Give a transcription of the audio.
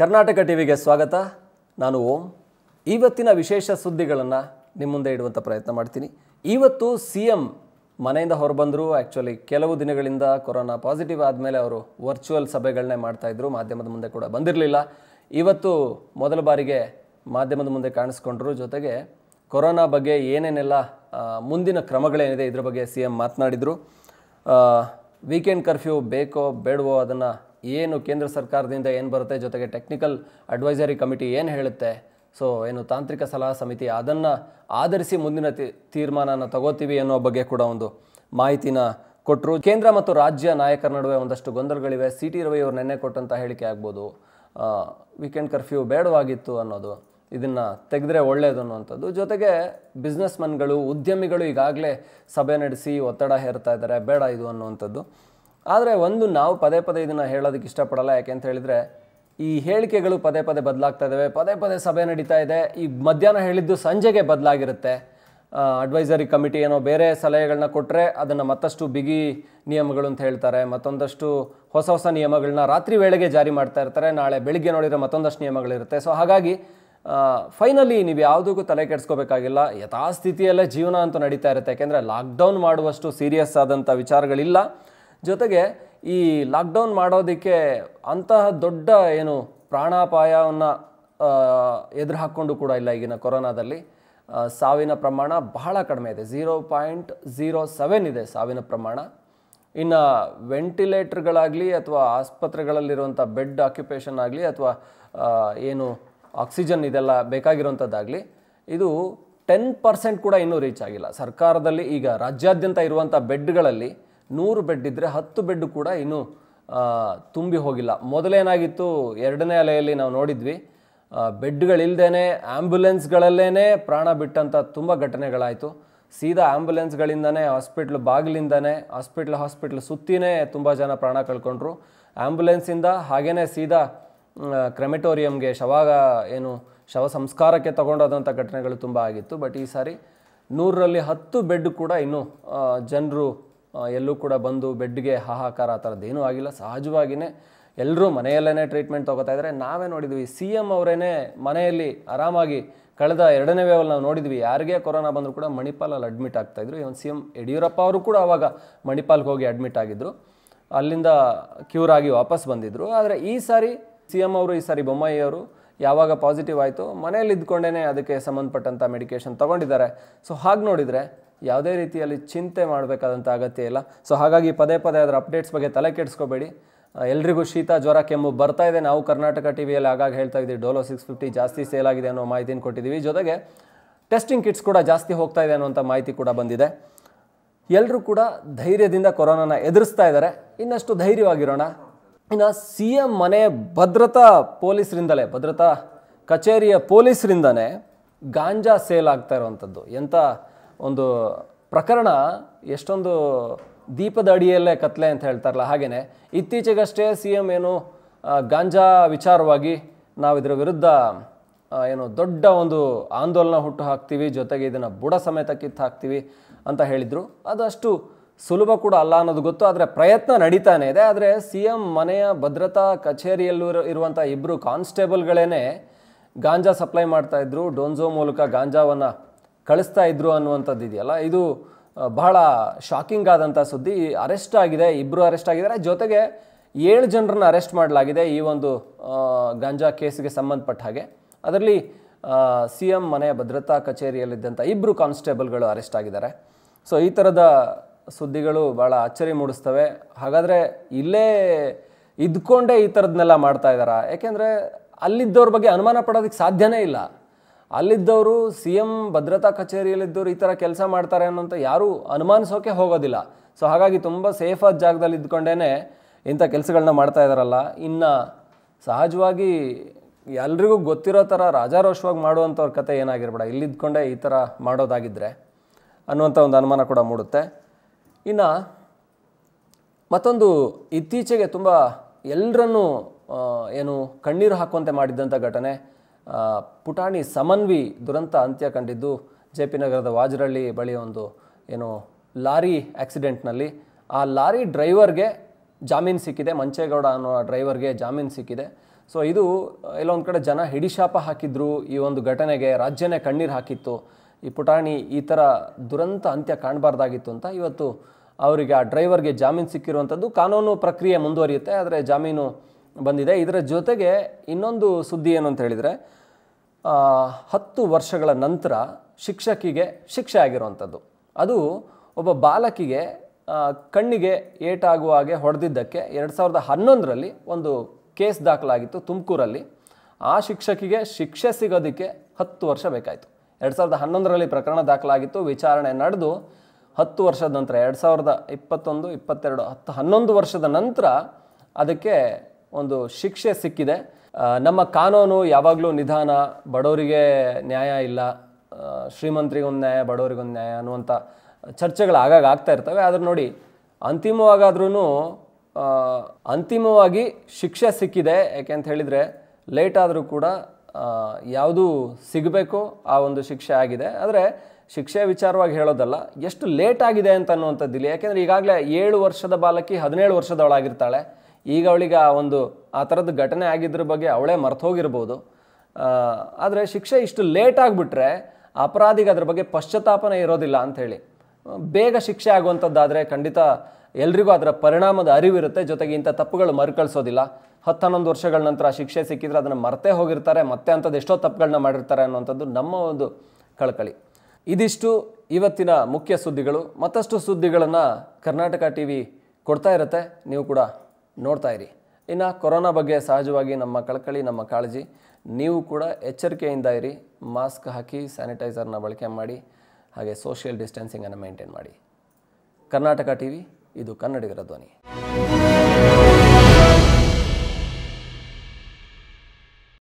ಕರ್ನಾಟಕ ಟಿವಿಗೆ ಸ್ವಾಗತ ನಾನು ಓಂ ಇವತ್ತಿನ ವಿಶೇಷ ಸುದ್ದಿಗಳನ್ನು ನಿಮ್ಮ ಮುಂದೆ ಇಡುವಂಥ ಪ್ರಯತ್ನ ಮಾಡ್ತೀನಿ ಇವತ್ತು ಸಿ ಎಮ್ ಮನೆಯಿಂದ ಹೊರಬಂದರು ಆ್ಯಕ್ಚುಲಿ ಕೆಲವು ದಿನಗಳಿಂದ ಕೊರೋನಾ ಪಾಸಿಟಿವ್ ಆದಮೇಲೆ ಅವರು ವರ್ಚುವಲ್ ಸಭೆಗಳನ್ನೇ ಮಾಡ್ತಾಯಿದ್ರು ಮಾಧ್ಯಮದ ಮುಂದೆ ಕೂಡ ಬಂದಿರಲಿಲ್ಲ ಇವತ್ತು ಮೊದಲ ಬಾರಿಗೆ ಮಾಧ್ಯಮದ ಮುಂದೆ ಕಾಣಿಸ್ಕೊಂಡ್ರು ಜೊತೆಗೆ ಕೊರೋನಾ ಬಗ್ಗೆ ಏನೇನೆಲ್ಲ ಮುಂದಿನ ಕ್ರಮಗಳೇನಿದೆ ಇದ್ರ ಬಗ್ಗೆ ಸಿ ಎಮ್ ಮಾತನಾಡಿದರು ವೀಕೆಂಡ್ ಕರ್ಫ್ಯೂ ಬೇಕೋ ಬೇಡವೋ ಅದನ್ನು ಏನು ಕೇಂದ್ರ ಸರ್ಕಾರದಿಂದ ಏನು ಬರುತ್ತೆ ಜೊತೆಗೆ ಟೆಕ್ನಿಕಲ್ ಅಡ್ವೈಸರಿ ಕಮಿಟಿ ಏನು ಹೇಳುತ್ತೆ ಸೊ ಏನು ತಾಂತ್ರಿಕ ಸಲಹಾ ಸಮಿತಿ ಅದನ್ನು ಆಧರಿಸಿ ಮುಂದಿನ ತೀರ್ಮಾನನ ತಗೋತೀವಿ ಅನ್ನೋ ಬಗ್ಗೆ ಕೂಡ ಒಂದು ಮಾಹಿತಿನ ಕೊಟ್ಟರು ಕೇಂದ್ರ ಮತ್ತು ರಾಜ್ಯ ನಾಯಕರ ನಡುವೆ ಒಂದಷ್ಟು ಗೊಂದಲಗಳಿವೆ ಸಿ ಟಿ ರವಿ ಅವರು ನಿನ್ನೆ ಕೊಟ್ಟಂತ ಹೇಳಿಕೆ ಆಗ್ಬೋದು ವೀಕೆಂಡ್ ಕರ್ಫ್ಯೂ ಬೇಡವಾಗಿತ್ತು ಅನ್ನೋದು ಇದನ್ನು ತೆಗೆದ್ರೆ ಒಳ್ಳೆಯದು ಅನ್ನುವಂಥದ್ದು ಜೊತೆಗೆ ಬಿಸ್ನೆಸ್ಮನ್ಗಳು ಉದ್ಯಮಿಗಳು ಈಗಾಗಲೇ ಸಭೆ ನಡೆಸಿ ಒತ್ತಡ ಹೇರ್ತಾ ಇದ್ದಾರೆ ಬೇಡ ಇದು ಅನ್ನುವಂಥದ್ದು ಆದರೆ ಒಂದು ನಾವು ಪದೇ ಪದೇ ಇದನ್ನು ಹೇಳೋದಕ್ಕೆ ಇಷ್ಟಪಡಲ್ಲ ಯಾಕೆ ಅಂತ ಹೇಳಿದರೆ ಈ ಹೇಳಿಕೆಗಳು ಪದೇ ಪದೇ ಬದಲಾಗ್ತಾ ಇದ್ದಾವೆ ಪದೇ ಪದೇ ಸಭೆ ನಡೀತಾ ಇದೆ ಈ ಮಧ್ಯಾಹ್ನ ಹೇಳಿದ್ದು ಸಂಜೆಗೆ ಬದಲಾಗಿರುತ್ತೆ ಅಡ್ವೈಸರಿ ಕಮಿಟಿ ಏನೋ ಬೇರೆ ಸಲಹೆಗಳನ್ನ ಕೊಟ್ಟರೆ ಅದನ್ನು ಮತ್ತಷ್ಟು ಬಿಗಿ ನಿಯಮಗಳು ಅಂತ ಹೇಳ್ತಾರೆ ಮತ್ತೊಂದಷ್ಟು ಹೊಸ ಹೊಸ ನಿಯಮಗಳನ್ನ ರಾತ್ರಿ ವೇಳೆಗೆ ಜಾರಿ ಮಾಡ್ತಾ ಇರ್ತಾರೆ ನಾಳೆ ಬೆಳಿಗ್ಗೆ ನೋಡಿದರೆ ಮತ್ತೊಂದಷ್ಟು ನಿಯಮಗಳಿರುತ್ತೆ ಸೊ ಹಾಗಾಗಿ ಫೈನಲಿ ನೀವು ಯಾವುದಕ್ಕೂ ತಲೆ ಕೆಡಿಸ್ಕೋಬೇಕಾಗಿಲ್ಲ ಯಥಾಸ್ಥಿತಿಯಲ್ಲೇ ಜೀವನ ಅಂತೂ ನಡೀತಾ ಇರುತ್ತೆ ಯಾಕೆಂದರೆ ಲಾಕ್ಡೌನ್ ಮಾಡುವಷ್ಟು ಸೀರಿಯಸ್ ಆದಂಥ ವಿಚಾರಗಳಿಲ್ಲ ಜೊತೆಗೆ ಈ ಲಾಕ್ಡೌನ್ ಮಾಡೋದಕ್ಕೆ ಅಂತಹ ದೊಡ್ಡ ಏನು ಪ್ರಾಣಾಪಾಯವನ್ನು ಎದುರು ಹಾಕ್ಕೊಂಡು ಕೂಡ ಇಲ್ಲ ಈಗಿನ ಕೊರೋನಾದಲ್ಲಿ ಸಾವಿನ ಪ್ರಮಾಣ ಬಹಳ ಕಡಿಮೆ ಇದೆ ಝೀರೋ ಪಾಯಿಂಟ್ ಝೀರೋ ಸೆವೆನ್ ಇದೆ ಸಾವಿನ ಪ್ರಮಾಣ ಇನ್ನು ವೆಂಟಿಲೇಟರ್ಗಳಾಗಲಿ ಅಥವಾ ಆಸ್ಪತ್ರೆಗಳಲ್ಲಿರುವಂಥ ಬೆಡ್ ಆಕ್ಯುಪೇಷನ್ ಆಗಲಿ ಅಥವಾ ಏನು ಆಕ್ಸಿಜನ್ ಇದೆಲ್ಲ ಬೇಕಾಗಿರುವಂಥದ್ದಾಗಲಿ ಇದು ಟೆನ್ ಪರ್ಸೆಂಟ್ ಕೂಡ ಇನ್ನೂ ರೀಚ್ ಆಗಿಲ್ಲ ಸರ್ಕಾರದಲ್ಲಿ ಈಗ ರಾಜ್ಯಾದ್ಯಂತ ಇರುವಂಥ ಬೆಡ್ಗಳಲ್ಲಿ ನೂರು ಬೆಡ್ ಇದ್ದರೆ ಹತ್ತು ಬೆಡ್ ಕೂಡ ಇನ್ನೂ ತುಂಬಿ ಹೋಗಿಲ್ಲ ಮೊದಲೇನಾಗಿತ್ತು ಎರಡನೇ ಅಲೆಯಲ್ಲಿ ನಾವು ನೋಡಿದ್ವಿ ಬೆಡ್ಗಳಿಲ್ಲದೇ ಆ್ಯಂಬುಲೆನ್ಸ್ಗಳಲ್ಲೇ ಪ್ರಾಣ ಬಿಟ್ಟಂಥ ತುಂಬ ಘಟನೆಗಳಾಯಿತು ಸೀದಾ ಆ್ಯಂಬುಲೆನ್ಸ್ಗಳಿಂದನೇ ಹಾಸ್ಪಿಟ್ಲ್ ಬಾಗಿಲಿಂದನೇ ಹಾಸ್ಪಿಟ್ಲ್ ಹಾಸ್ಪಿಟ್ಲ್ ಸುತ್ತಿನೇ ತುಂಬ ಜನ ಪ್ರಾಣ ಕಳ್ಕೊಂಡ್ರು ಆ್ಯಂಬುಲೆನ್ಸಿಂದ ಹಾಗೇ ಸೀದಾ ಕ್ರೆಮೆಟೋರಿಯಂಗೆ ಶವಾಗ ಏನು ಶವ ಸಂಸ್ಕಾರಕ್ಕೆ ತಗೊಂಡೋದಂಥ ಘಟನೆಗಳು ತುಂಬ ಆಗಿತ್ತು ಬಟ್ ಈ ಸಾರಿ ನೂರರಲ್ಲಿ ಹತ್ತು ಬೆಡ್ ಕೂಡ ಇನ್ನೂ ಜನರು ಎಲ್ಲೂ ಕೂಡ ಬಂದು ಬೆಡ್ಗೆ ಹಾಹಾಕಾರ ಆ ಥರದ್ದೇನೂ ಆಗಿಲ್ಲ ಸಹಜವಾಗಿಯೇ ಎಲ್ಲರೂ ಮನೆಯಲ್ಲೇ ಟ್ರೀಟ್ಮೆಂಟ್ ತೊಗೋತಾ ಇದ್ದಾರೆ ನಾವೇ ನೋಡಿದ್ವಿ ಸಿ ಎಮ್ ಅವರೇನೆ ಮನೆಯಲ್ಲಿ ಆರಾಮಾಗಿ ಕಳೆದ ಎರಡನೇ ವೇವಲ್ಲಿ ನಾವು ನೋಡಿದ್ವಿ ಯಾರಿಗೆ ಕೊರೋನಾ ಬಂದರೂ ಕೂಡ ಮಣಿಪಾಲಲ್ಲಿ ಅಡ್ಮಿಟ್ ಆಗ್ತಾಯಿದ್ರು ಇವನ್ ಸಿ ಎಂ ಯಡಿಯೂರಪ್ಪ ಅವರು ಕೂಡ ಆವಾಗ ಮಣಿಪಾಲ್ಗೆ ಹೋಗಿ ಅಡ್ಮಿಟ್ ಆಗಿದ್ದರು ಅಲ್ಲಿಂದ ಕ್ಯೂರ್ ಆಗಿ ವಾಪಸ್ ಬಂದಿದ್ದರು ಆದರೆ ಈ ಸಾರಿ ಸಿ ಎಮ್ ಅವರು ಈ ಸಾರಿ ಬೊಮ್ಮಾಯಿ ಅವರು ಯಾವಾಗ ಪಾಸಿಟಿವ್ ಆಯಿತು ಮನೆಯಲ್ಲಿ ಇದ್ಕೊಂಡೇ ಅದಕ್ಕೆ ಸಂಬಂಧಪಟ್ಟಂಥ ಮೆಡಿಕೇಷನ್ ತೊಗೊಂಡಿದ್ದಾರೆ ಸೊ ಹಾಗೆ ನೋಡಿದರೆ ಯಾವುದೇ ರೀತಿಯಲ್ಲಿ ಚಿಂತೆ ಮಾಡಬೇಕಾದಂಥ ಅಗತ್ಯ ಇಲ್ಲ ಸೊ ಹಾಗಾಗಿ ಪದೇ ಪದೇ ಅದರ ಅಪ್ಡೇಟ್ಸ್ ಬಗ್ಗೆ ತಲೆ ಕೆಡಿಸ್ಕೋಬೇಡಿ ಎಲ್ರಿಗೂ ಶೀತ ಜ್ವರ ಕೆಮ್ಮು ಬರ್ತಾ ಇದೆ ನಾವು ಕರ್ನಾಟಕ ಟಿ ವಿಯಲ್ಲಿ ಆಗಾಗ ಹೇಳ್ತಾ ಇದ್ದೀವಿ ಡೋಲೋ ಸಿಕ್ಸ್ ಫಿಫ್ಟಿ ಜಾಸ್ತಿ ಸೇಲ್ ಆಗಿದೆ ಅನ್ನೋ ಮಾಹಿತಿನ ಕೊಟ್ಟಿದ್ದೀವಿ ಜೊತೆಗೆ ಟೆಸ್ಟಿಂಗ್ ಕಿಟ್ಸ್ ಕೂಡ ಜಾಸ್ತಿ ಹೋಗ್ತಾ ಇದೆ ಅನ್ನೋಂಥ ಮಾಹಿತಿ ಕೂಡ ಬಂದಿದೆ ಎಲ್ಲರೂ ಕೂಡ ಧೈರ್ಯದಿಂದ ಕೊರೋನಾನ ಎದುರಿಸ್ತಾ ಇದ್ದಾರೆ ಇನ್ನಷ್ಟು ಧೈರ್ಯವಾಗಿರೋಣ ಇನ್ನು ಸಿ ಎಂ ಮನೆ ಭದ್ರತಾ ಪೊಲೀಸರಿಂದಲೇ ಭದ್ರತಾ ಕಚೇರಿಯ ಪೊಲೀಸರಿಂದನೇ ಗಾಂಜಾ ಸೇಲ್ ಆಗ್ತಾ ಇರುವಂಥದ್ದು ಎಂಥ ಒಂದು ಪ್ರಕರಣ ಎಷ್ಟೊಂದು ದೀಪದ ಅಡಿಯಲ್ಲೇ ಕತ್ಲೆ ಅಂತ ಹೇಳ್ತಾರಲ್ಲ ಹಾಗೆಯೇ ಇತ್ತೀಚೆಗಷ್ಟೇ ಸಿ ಎಮ್ ಏನು ಗಾಂಜಾ ವಿಚಾರವಾಗಿ ನಾವು ಇದರ ವಿರುದ್ಧ ಏನು ದೊಡ್ಡ ಒಂದು ಆಂದೋಲನ ಹುಟ್ಟು ಹಾಕ್ತೀವಿ ಜೊತೆಗೆ ಇದನ್ನು ಬುಡ ಸಮೇತ ಕಿತ್ತು ಹಾಕ್ತೀವಿ ಅಂತ ಹೇಳಿದರು ಅದಷ್ಟು ಸುಲಭ ಕೂಡ ಅಲ್ಲ ಅನ್ನೋದು ಗೊತ್ತು ಆದರೆ ಪ್ರಯತ್ನ ನಡೀತಾನೆ ಇದೆ ಆದರೆ ಸಿ ಎಂ ಮನೆಯ ಭದ್ರತಾ ಕಚೇರಿಯಲ್ಲೂ ಇರುವಂಥ ಇಬ್ಬರು ಕಾನ್ಸ್ಟೇಬಲ್ಗಳೇ ಗಾಂಜಾ ಸಪ್ಲೈ ಮಾಡ್ತಾ ಮಾಡ್ತಾಯಿದ್ರು ಡೋನ್ಜೋ ಮೂಲಕ ಗಾಂಜಾವನ್ನು ಕಳಿಸ್ತಾ ಇದ್ರು ಅನ್ನುವಂಥದ್ದು ಇದೆಯಲ್ಲ ಇದು ಬಹಳ ಶಾಕಿಂಗ್ ಆದಂಥ ಸುದ್ದಿ ಅರೆಸ್ಟ್ ಆಗಿದೆ ಇಬ್ಬರು ಅರೆಸ್ಟ್ ಆಗಿದ್ದಾರೆ ಜೊತೆಗೆ ಏಳು ಜನರನ್ನ ಅರೆಸ್ಟ್ ಮಾಡಲಾಗಿದೆ ಈ ಒಂದು ಗಾಂಜಾ ಕೇಸ್ಗೆ ಸಂಬಂಧಪಟ್ಟ ಹಾಗೆ ಅದರಲ್ಲಿ ಸಿ ಎಂ ಮನೆಯ ಭದ್ರತಾ ಕಚೇರಿಯಲ್ಲಿದ್ದಂಥ ಇಬ್ಬರು ಕಾನ್ಸ್ಟೇಬಲ್ಗಳು ಅರೆಸ್ಟ್ ಆಗಿದ್ದಾರೆ ಸೊ ಈ ಥರದ ಸುದ್ದಿಗಳು ಭಾಳ ಅಚ್ಚರಿ ಮೂಡಿಸ್ತವೆ ಹಾಗಾದರೆ ಇಲ್ಲೇ ಇದ್ಕೊಂಡೇ ಈ ಥರದನ್ನೆಲ್ಲ ಮಾಡ್ತಾ ಇದ್ದಾರಾ ಯಾಕೆಂದರೆ ಅಲ್ಲಿದ್ದವ್ರ ಬಗ್ಗೆ ಅನುಮಾನ ಪಡೋದಕ್ಕೆ ಸಾಧ್ಯನೇ ಇಲ್ಲ ಅಲ್ಲಿದ್ದವರು ಸಿ ಎಂ ಭದ್ರತಾ ಕಚೇರಿಯಲ್ಲಿದ್ದವರು ಈ ಥರ ಕೆಲಸ ಮಾಡ್ತಾರೆ ಅನ್ನೋಂಥ ಯಾರೂ ಅನುಮಾನಿಸೋಕೆ ಹೋಗೋದಿಲ್ಲ ಸೊ ಹಾಗಾಗಿ ತುಂಬ ಸೇಫಾದ ಜಾಗದಲ್ಲಿ ಇದ್ಕೊಂಡೇ ಇಂಥ ಕೆಲಸಗಳನ್ನ ಮಾಡ್ತಾ ಇದ್ದಾರಲ್ಲ ಇನ್ನು ಸಹಜವಾಗಿ ಎಲ್ರಿಗೂ ಗೊತ್ತಿರೋ ಥರ ರಾಜಾರೋಷವಾಗಿ ಮಾಡುವಂಥವ್ರ ಕತೆ ಏನಾಗಿರ್ಬೇಡ ಇಲ್ಲಿದ್ಕೊಂಡೇ ಈ ಥರ ಮಾಡೋದಾಗಿದ್ದರೆ ಅನ್ನುವಂಥ ಒಂದು ಅನುಮಾನ ಕೂಡ ಮೂಡುತ್ತೆ ಇನ್ನು ಮತ್ತೊಂದು ಇತ್ತೀಚೆಗೆ ತುಂಬ ಎಲ್ಲರನ್ನೂ ಏನು ಕಣ್ಣೀರು ಹಾಕುವಂತೆ ಮಾಡಿದ್ದಂಥ ಘಟನೆ ಪುಟಾಣಿ ಸಮನ್ವಿ ದುರಂತ ಅಂತ್ಯ ಕಂಡಿದ್ದು ಜೆ ಪಿ ನಗರದ ವಾಜರಳ್ಳಿ ಬಳಿಯ ಒಂದು ಏನು ಲಾರಿ ಆ್ಯಕ್ಸಿಡೆಂಟ್ನಲ್ಲಿ ಆ ಲಾರಿ ಡ್ರೈವರ್ಗೆ ಜಾಮೀನು ಸಿಕ್ಕಿದೆ ಮಂಚೇಗೌಡ ಅನ್ನೋ ಡ್ರೈವರ್ಗೆ ಜಾಮೀನು ಸಿಕ್ಕಿದೆ ಸೊ ಇದು ಎಲ್ಲೊಂದು ಕಡೆ ಜನ ಹಿಡಿಶಾಪ ಹಾಕಿದ್ರು ಈ ಒಂದು ಘಟನೆಗೆ ರಾಜ್ಯನೇ ಕಣ್ಣೀರು ಹಾಕಿತ್ತು ಈ ಪುಟಾಣಿ ಈ ಥರ ದುರಂತ ಅಂತ್ಯ ಕಾಣಬಾರ್ದಾಗಿತ್ತು ಅಂತ ಇವತ್ತು ಅವರಿಗೆ ಆ ಡ್ರೈವರ್ಗೆ ಜಾಮೀನು ಸಿಕ್ಕಿರುವಂಥದ್ದು ಕಾನೂನು ಪ್ರಕ್ರಿಯೆ ಮುಂದುವರಿಯುತ್ತೆ ಆದರೆ ಜಾಮೀನು ಬಂದಿದೆ ಇದರ ಜೊತೆಗೆ ಇನ್ನೊಂದು ಸುದ್ದಿ ಏನು ಅಂತ ಹೇಳಿದರೆ ಹತ್ತು ವರ್ಷಗಳ ನಂತರ ಶಿಕ್ಷಕಿಗೆ ಶಿಕ್ಷೆ ಆಗಿರುವಂಥದ್ದು ಅದು ಒಬ್ಬ ಬಾಲಕಿಗೆ ಕಣ್ಣಿಗೆ ಏಟಾಗುವ ಹಾಗೆ ಹೊಡೆದಿದ್ದಕ್ಕೆ ಎರಡು ಸಾವಿರದ ಹನ್ನೊಂದರಲ್ಲಿ ಒಂದು ಕೇಸ್ ದಾಖಲಾಗಿತ್ತು ತುಮಕೂರಲ್ಲಿ ಆ ಶಿಕ್ಷಕಿಗೆ ಶಿಕ್ಷೆ ಸಿಗೋದಕ್ಕೆ ಹತ್ತು ವರ್ಷ ಬೇಕಾಯಿತು ಎರಡು ಸಾವಿರದ ಹನ್ನೊಂದರಲ್ಲಿ ಪ್ರಕರಣ ದಾಖಲಾಗಿತ್ತು ವಿಚಾರಣೆ ನಡೆದು ಹತ್ತು ವರ್ಷದ ನಂತರ ಎರಡು ಸಾವಿರದ ಇಪ್ಪತ್ತೊಂದು ಇಪ್ಪತ್ತೆರಡು ಹತ್ತು ಹನ್ನೊಂದು ವರ್ಷದ ನಂತರ ಅದಕ್ಕೆ ಒಂದು ಶಿಕ್ಷೆ ಸಿಕ್ಕಿದೆ ನಮ್ಮ ಕಾನೂನು ಯಾವಾಗಲೂ ನಿಧಾನ ಬಡವರಿಗೆ ನ್ಯಾಯ ಇಲ್ಲ ಶ್ರೀಮಂತರಿಗೊಂದು ನ್ಯಾಯ ಬಡವರಿಗೊಂದು ನ್ಯಾಯ ಅನ್ನುವಂಥ ಚರ್ಚೆಗಳು ಆಗಾಗ ಆಗ್ತಾ ಇರ್ತವೆ ಆದರೆ ನೋಡಿ ಅಂತಿಮವಾಗಾದ್ರೂ ಅಂತಿಮವಾಗಿ ಶಿಕ್ಷೆ ಸಿಕ್ಕಿದೆ ಯಾಕೆ ಅಂತ ಹೇಳಿದರೆ ಲೇಟ್ ಆದರೂ ಕೂಡ ಯಾವುದು ಸಿಗಬೇಕು ಆ ಒಂದು ಶಿಕ್ಷೆ ಆಗಿದೆ ಆದರೆ ಶಿಕ್ಷೆ ವಿಚಾರವಾಗಿ ಹೇಳೋದಲ್ಲ ಎಷ್ಟು ಲೇಟ್ ಆಗಿದೆ ಅಂತ ಅನ್ನುವಂಥದ್ದಿಲ್ಲ ಯಾಕೆಂದರೆ ಈಗಾಗಲೇ ಏಳು ವರ್ಷದ ಬಾಲಕಿ ಹದಿನೇಳು ವರ್ಷದವಳಾಗಿರ್ತಾಳೆ ಈಗ ಅವಳಿಗೆ ಆ ಒಂದು ಆ ಥರದ ಘಟನೆ ಆಗಿದ್ದರ ಬಗ್ಗೆ ಅವಳೇ ಹೋಗಿರ್ಬೋದು ಆದರೆ ಶಿಕ್ಷೆ ಇಷ್ಟು ಲೇಟ್ ಆಗಿಬಿಟ್ರೆ ಅಪರಾಧಿಗೆ ಅದ್ರ ಬಗ್ಗೆ ಪಶ್ಚಾತ್ತಾಪನ ಇರೋದಿಲ್ಲ ಅಂಥೇಳಿ ಬೇಗ ಶಿಕ್ಷೆ ಆಗುವಂಥದ್ದಾದರೆ ಖಂಡಿತ ಎಲ್ರಿಗೂ ಅದರ ಪರಿಣಾಮದ ಅರಿವಿರುತ್ತೆ ಜೊತೆಗೆ ಇಂಥ ತಪ್ಪುಗಳು ಮರುಕಳಿಸೋದಿಲ್ಲ ಹತ್ತು ಹನ್ನೊಂದು ವರ್ಷಗಳ ನಂತರ ಶಿಕ್ಷೆ ಸಿಕ್ಕಿದ್ರೆ ಅದನ್ನು ಮರ್ತೇ ಹೋಗಿರ್ತಾರೆ ಮತ್ತೆ ಅಂಥದ್ದು ಎಷ್ಟೋ ತಪ್ಪುಗಳನ್ನ ಮಾಡಿರ್ತಾರೆ ಅನ್ನೋವಂಥದ್ದು ನಮ್ಮ ಒಂದು ಕಳಕಳಿ ಇದಿಷ್ಟು ಇವತ್ತಿನ ಮುಖ್ಯ ಸುದ್ದಿಗಳು ಮತ್ತಷ್ಟು ಸುದ್ದಿಗಳನ್ನು ಕರ್ನಾಟಕ ಟಿ ವಿ ಕೊಡ್ತಾ ಇರುತ್ತೆ ನೀವು ಕೂಡ ನೋಡ್ತಾ ಇರಿ ಇನ್ನು ಕೊರೋನಾ ಬಗ್ಗೆ ಸಹಜವಾಗಿ ನಮ್ಮ ಕಳಕಳಿ ನಮ್ಮ ಕಾಳಜಿ ನೀವು ಕೂಡ ಎಚ್ಚರಿಕೆಯಿಂದ ಇರಿ ಮಾಸ್ಕ್ ಹಾಕಿ ಸ್ಯಾನಿಟೈಸರ್ನ ಬಳಕೆ ಮಾಡಿ ಹಾಗೆ ಸೋಷಿಯಲ್ ಡಿಸ್ಟೆನ್ಸಿಂಗನ್ನು ಮೇಂಟೈನ್ ಮಾಡಿ ಕರ್ನಾಟಕ ಟಿ ವಿ ಇದು ಕನ್ನಡಿಗರ ಧ್ವನಿ